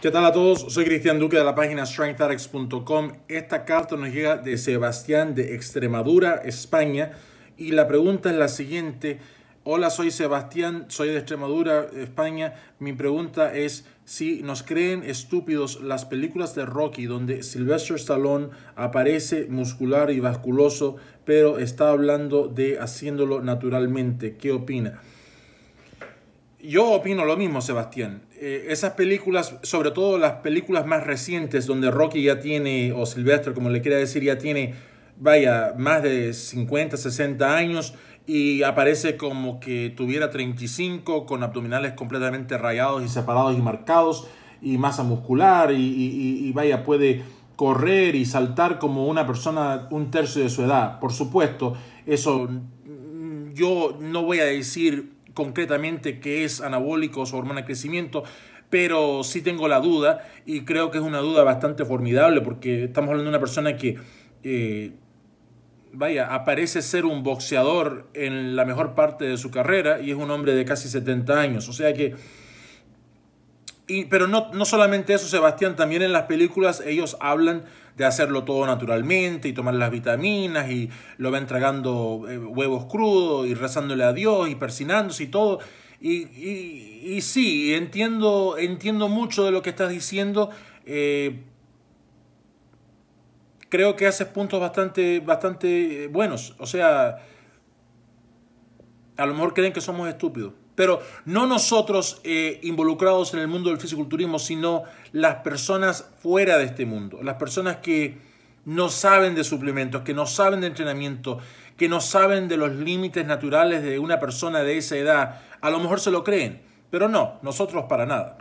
¿Qué tal a todos? Soy Cristian Duque de la página strengtharex.com. Esta carta nos llega de Sebastián de Extremadura, España. Y la pregunta es la siguiente. Hola, soy Sebastián, soy de Extremadura, España. Mi pregunta es si nos creen estúpidos las películas de Rocky donde Sylvester Stallone aparece muscular y vasculoso, pero está hablando de haciéndolo naturalmente. ¿Qué opina? Yo opino lo mismo, Sebastián. Eh, esas películas, sobre todo las películas más recientes, donde Rocky ya tiene, o Silvestre, como le quiera decir, ya tiene, vaya, más de 50, 60 años y aparece como que tuviera 35 con abdominales completamente rayados y separados y marcados y masa muscular y vaya, puede correr y saltar como una persona un tercio de su edad. Por supuesto, eso mm, yo no voy a decir concretamente que es anabólico o hormona de crecimiento, pero sí tengo la duda y creo que es una duda bastante formidable porque estamos hablando de una persona que, eh, vaya, aparece ser un boxeador en la mejor parte de su carrera y es un hombre de casi 70 años. O sea que pero no, no solamente eso, Sebastián, también en las películas ellos hablan de hacerlo todo naturalmente y tomar las vitaminas y lo ven tragando eh, huevos crudos y rezándole a Dios y persinándose y todo. Y, y, sí, entiendo, entiendo mucho de lo que estás diciendo. Eh, creo que haces puntos bastante, bastante eh, buenos. O sea, a lo mejor creen que somos estúpidos. Pero no nosotros eh, involucrados en el mundo del fisiculturismo, sino las personas fuera de este mundo. Las personas que no saben de suplementos, que no saben de entrenamiento, que no saben de los límites naturales de una persona de esa edad. A lo mejor se lo creen, pero no, nosotros para nada.